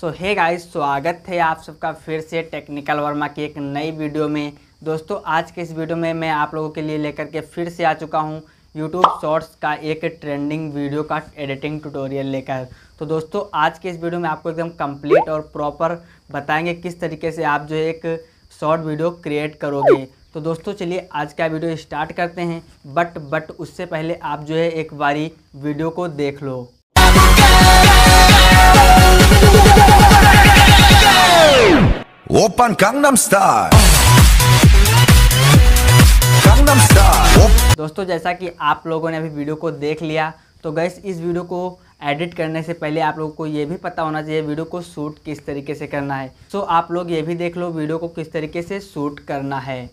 सो hi guys स्वागत है आप सबका फिर से टेक्निकल वर्मा की एक नई वीडियो में दोस्तों आज के इस वीडियो में मैं आप लोगों के लिए लेकर के फिर से आ चुका हूँ यूट्यूब शॉर्ट्स का एक ट्रेंडिंग वीडियो का एडिटिंग ट्यूटोरियल लेकर तो दोस्तों आज के इस वीडियो में आपको एकदम कंप्लीट और प्रॉपर बताएंगे किस तरीके से आप जो है एक शॉर्ट वीडियो क्रिएट करोगे तो दोस्तों चलिए आज का वीडियो स्टार्ट करते हैं बट बट उससे पहले आप जो है एक बारी वीडियो को देख लो 오빤 강남스타일 दोस्तों जैसा कि आप लोगों ने अभी वीडियो को देख लिया तो गैस इस वीडियो को एडिट करने से पहले आप लोगों को ये भी पता होना चाहिए वीडियो को शूट किस तरीके से करना है सो so, आप लोग ये भी देख लो वीडियो को किस तरीके से शूट करना है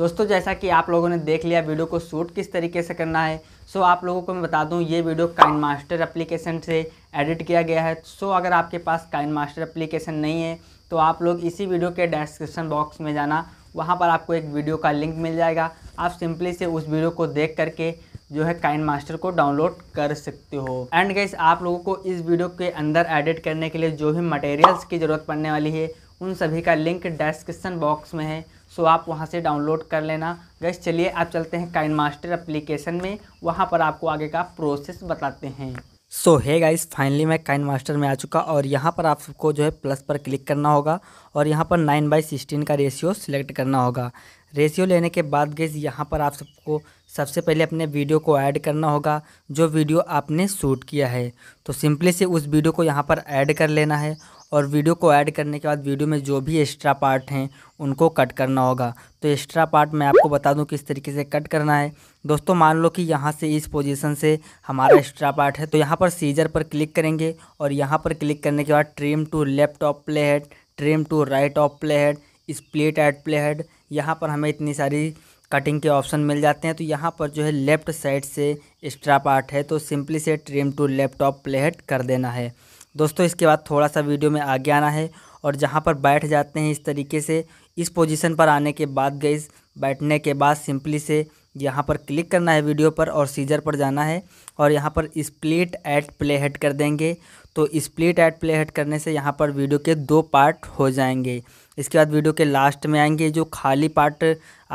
दोस्तों जैसा कि आप लोगों ने देख लिया वीडियो को शूट किस तरीके से करना है सो आप लोगों को मैं बता दूं ये वीडियो काइन मास्टर एप्लीकेशन से एडिट किया गया है सो अगर आपके पास काइन मास्टर एप्लीकेशन नहीं है तो आप लोग इसी वीडियो के डिस्क्रिप्शन बॉक्स में जाना वहाँ पर आपको एक वीडियो का लिंक मिल जाएगा आप सिंपली से उस वीडियो को देख करके जो है काइन मास्टर को डाउनलोड कर सकते हो एंड गैस आप लोगों को इस वीडियो के अंदर एडिट करने के लिए जो भी मटेरियल्स की ज़रूरत पड़ने वाली है उन सभी का लिंक डिस्क्रिप्सन बॉक्स में है सो आप वहाँ से डाउनलोड कर लेना गैस चलिए आप चलते हैं काइन मास्टर अप्लीकेशन में वहाँ पर आपको आगे का प्रोसेस बताते हैं सो है गाइस फाइनली मैं काइन मास्टर में आ चुका और यहाँ पर आप सबको जो है प्लस पर क्लिक करना होगा और यहाँ पर नाइन बाई सिक्सटीन का रेशियो सिलेक्ट करना होगा रेशियो लेने के बाद गैस यहाँ पर आप सबको सबसे पहले अपने वीडियो को ऐड करना होगा जो वीडियो आपने शूट किया है तो सिंपली से उस वीडियो को यहाँ पर ऐड कर लेना है और वीडियो को ऐड करने के बाद वीडियो में जो भी एक्स्ट्रा पार्ट हैं उनको कट करना होगा तो एक्स्ट्रा पार्ट मैं आपको बता दूं किस तरीके से कट करना है दोस्तों मान लो कि यहाँ से इस पोजीशन से हमारा एक्स्ट्रा पार्ट है तो यहाँ पर सीजर पर क्लिक करेंगे और यहाँ पर क्लिक करने के बाद trim to left of play head trim to right of play head split at play head यहाँ पर हमें इतनी सारी कटिंग के ऑप्शन मिल जाते हैं तो यहाँ पर जो है लेफ़्ट साइड से एक्स्ट्रा पार्ट है तो सिंपली से trim to of play head कर देना है दोस्तों इसके बाद थोड़ा सा वीडियो में आगे आना है और जहाँ पर बैठ जाते हैं इस तरीके से इस पोजीशन पर आने के बाद गई बैठने के बाद सिंपली से यहाँ पर क्लिक करना है वीडियो पर और सीजर पर जाना है और यहाँ पर स्प्लिट एट प्ले हेड कर देंगे तो स्प्लिट एट प्ले हेड करने से यहाँ पर वीडियो के दो पार्ट हो जाएंगे इसके बाद वीडियो के लास्ट में आएंगे जो खाली पार्ट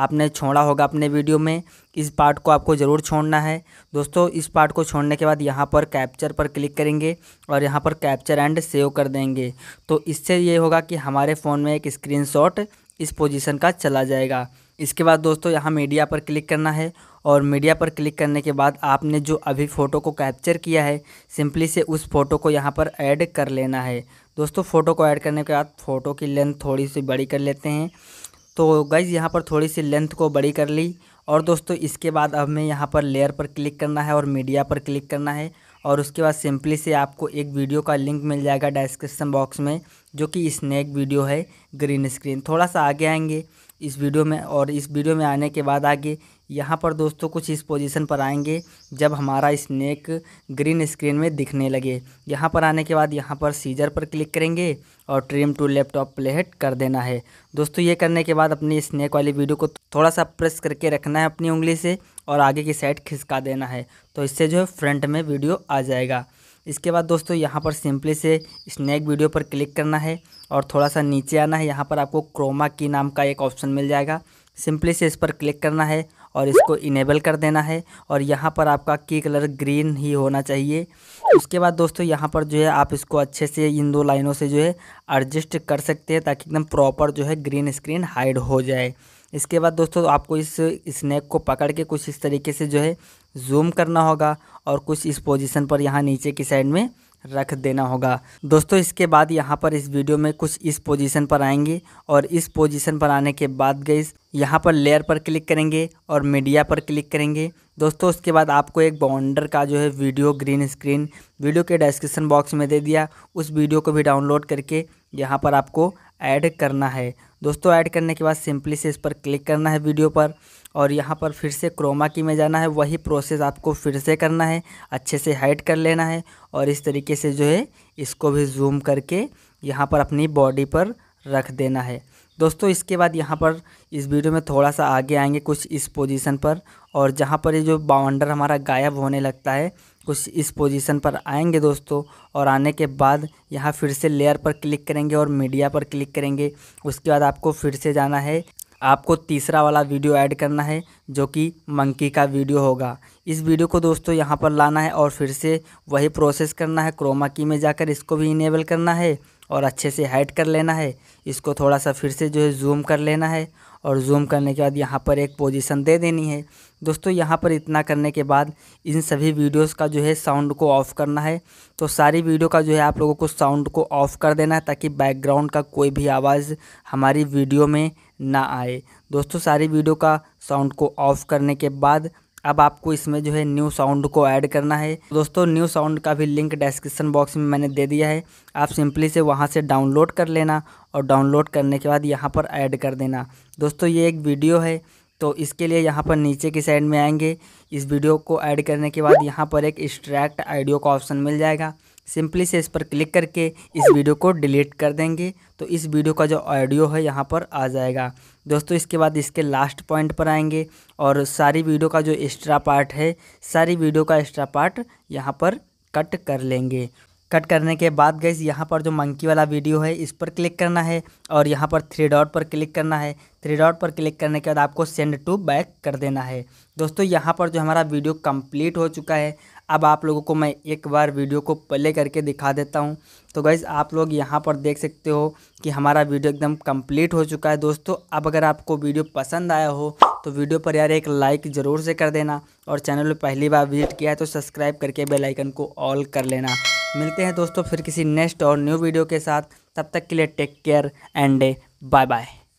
आपने छोड़ा होगा अपने वीडियो में इस पार्ट को आपको ज़रूर छोड़ना है दोस्तों इस पार्ट को छोड़ने के बाद यहाँ पर कैप्चर पर क्लिक करेंगे और यहाँ पर कैप्चर एंड सेव कर देंगे तो इससे ये होगा कि हमारे फ़ोन में एक स्क्रीनशॉट इस पोजीशन का चला जाएगा इसके बाद दोस्तों यहाँ मीडिया पर क्लिक करना है और मीडिया पर क्लिक करने के बाद आपने जो अभी फ़ोटो को कैप्चर किया है सिंपली से उस फ़ोटो को यहाँ पर ऐड कर लेना है दोस्तों फ़ोटो को ऐड करने के बाद फ़ोटो की लेंथ थोड़ी सी बड़ी कर लेते हैं तो गाइज यहाँ पर थोड़ी सी लेंथ को बड़ी कर ली और दोस्तों इसके बाद अब हमें यहाँ पर लेयर पर क्लिक करना है और मीडिया पर क्लिक करना है और उसके बाद सिंपली से आपको एक वीडियो का लिंक मिल जाएगा डिस्क्रिप्शन बॉक्स में जो कि स्नैक वीडियो है ग्रीन स्क्रीन थोड़ा सा आगे आएंगे इस वीडियो में और इस वीडियो में आने के बाद आगे यहाँ पर दोस्तों कुछ इस पोजीशन पर आएंगे जब हमारा स्नैक ग्रीन स्क्रीन में दिखने लगे यहाँ पर आने के बाद यहाँ पर सीजर पर क्लिक करेंगे और ट्रिम टू लैपटॉप प्लेहट कर देना है दोस्तों ये करने के बाद अपनी स्नैक वाली वीडियो को थोड़ा सा प्रेस करके रखना है अपनी उंगली से और आगे की साइड खिसका देना है तो इससे जो है फ्रंट में वीडियो आ जाएगा इसके बाद दोस्तों यहाँ पर सिंपली से स्नैक वीडियो पर क्लिक करना है और थोड़ा सा नीचे आना है यहाँ पर आपको क्रोमा की नाम का एक ऑप्शन मिल जाएगा सिंपली से इस पर क्लिक करना है और इसको इनेबल कर देना है और यहाँ पर आपका की कलर ग्रीन ही होना चाहिए उसके बाद दोस्तों यहाँ पर जो है आप इसको अच्छे से इन दो लाइनों से जो है एडजस्ट कर सकते हैं ताकि एकदम प्रॉपर जो है ग्रीन स्क्रीन हाइड हो जाए इसके बाद दोस्तों आपको इस स्नैक को पकड़ के कुछ इस तरीके से जो है जूम करना होगा और कुछ इस पोजीशन पर यहाँ नीचे की साइड में रख देना होगा दोस्तों इसके बाद यहाँ पर इस वीडियो में कुछ इस पोजीशन पर आएंगे और इस पोजीशन पर आने के बाद गई यहाँ पर लेयर पर क्लिक करेंगे और मीडिया पर क्लिक करेंगे दोस्तों उसके बाद आपको एक बाउंडर का जो है वीडियो ग्रीन स्क्रीन वीडियो के डिस्क्रिप्शन बॉक्स में दे दिया उस वीडियो को भी डाउनलोड करके यहाँ पर आपको ऐड करना है दोस्तों ऐड करने के बाद सिंपली से इस पर क्लिक करना है वीडियो पर और यहाँ पर फिर से क्रोमा की में जाना है वही प्रोसेस आपको फिर से करना है अच्छे से हाइड कर लेना है और इस तरीके से जो है इसको भी जूम करके यहाँ पर अपनी बॉडी पर रख देना है दोस्तों इसके बाद यहाँ पर इस वीडियो में थोड़ा सा आगे आएंगे कुछ इस पोजीशन पर और जहाँ पर ये जो बाउंडर हमारा गायब होने लगता है कुछ इस पोजीशन पर आएंगे दोस्तों और आने के बाद यहाँ फिर से लेयर पर क्लिक करेंगे और मीडिया पर क्लिक करेंगे उसके बाद आपको फिर से जाना है आपको तीसरा वाला वीडियो ऐड करना है जो कि मंकी का वीडियो होगा इस वीडियो को दोस्तों यहाँ पर लाना है और फिर से वही प्रोसेस करना है क्रोमा की में जाकर इसको भी इनेबल करना है और अच्छे से हाइड कर लेना है इसको थोड़ा सा फिर से जो है जूम कर लेना है और जूम करने के बाद यहाँ पर एक पोजीशन दे देनी है दोस्तों यहाँ पर इतना करने के बाद इन सभी वीडियोस का जो है साउंड को ऑफ़ करना है तो सारी वीडियो का जो है आप लोगों को साउंड को ऑफ़ कर देना है ताकि बैकग्राउंड का कोई भी आवाज़ हमारी वीडियो में ना आए दोस्तों सारी वीडियो का साउंड को ऑफ करने के बाद अब आपको इसमें जो है न्यू साउंड को ऐड करना है दोस्तों न्यू साउंड का भी लिंक डिस्क्रिप्शन बॉक्स में मैंने दे दिया है आप सिंपली से वहाँ से डाउनलोड कर लेना और डाउनलोड करने के बाद यहाँ पर ऐड कर देना दोस्तों ये एक वीडियो है तो इसके लिए यहाँ पर नीचे की साइड में आएंगे इस वीडियो को ऐड करने के बाद यहाँ पर एक एक्स्ट्रैक्ट आइडियो का ऑप्शन मिल जाएगा सिंपली से इस पर क्लिक करके इस वीडियो को डिलीट कर देंगे तो इस वीडियो का जो ऑडियो है यहाँ पर आ जाएगा दोस्तों इसके बाद इसके लास्ट पॉइंट पर आएंगे और सारी वीडियो का जो एक्स्ट्रा पार्ट है सारी वीडियो का एक्स्ट्रा पार्ट यहाँ पर कट कर लेंगे कट करने के बाद गैस यहाँ पर जो मंकी वाला वीडियो है इस पर क्लिक करना है और यहाँ पर थ्री डॉट पर क्लिक करना है थ्री डॉट पर क्लिक करने के बाद आपको सेंड टू बैक कर देना है दोस्तों यहाँ पर जो हमारा वीडियो कंप्लीट हो चुका है अब आप लोगों को मैं एक बार वीडियो को प्ले करके दिखा देता हूँ तो गैस आप लोग यहाँ पर देख सकते हो कि हमारा वीडियो एकदम कम्प्लीट हो चुका है दोस्तों अब अगर आपको वीडियो पसंद आया हो तो वीडियो पर यार एक लाइक ज़रूर से कर देना और चैनल पर पहली बार विजिट किया है तो सब्सक्राइब करके बेलाइकन को ऑल कर लेना मिलते हैं दोस्तों फिर किसी नेक्स्ट और न्यू वीडियो के साथ तब तक के लिए take care and bye bye